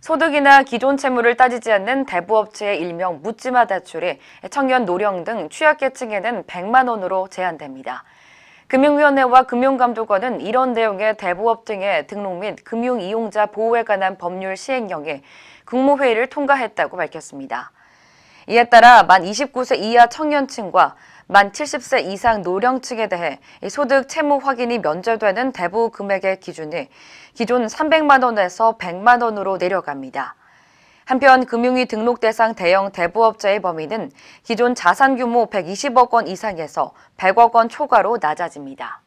소득이나 기존 채무를 따지지 않는 대부업체의 일명 묻지마 대출이 청년 노령 등 취약계층에는 100만 원으로 제한됩니다. 금융위원회와 금융감독원은 이런 내용의 대부업 등의 등록 및 금융이용자 보호에 관한 법률 시행령에 국무회의를 통과했다고 밝혔습니다. 이에 따라 만 29세 이하 청년층과 만 70세 이상 노령 층에 대해 소득 채무 확인이 면제되는 대부 금액의 기준이 기존 300만 원에서 100만 원으로 내려갑니다. 한편 금융위 등록 대상 대형 대부업자의 범위는 기존 자산 규모 120억 원 이상에서 100억 원 초과로 낮아집니다.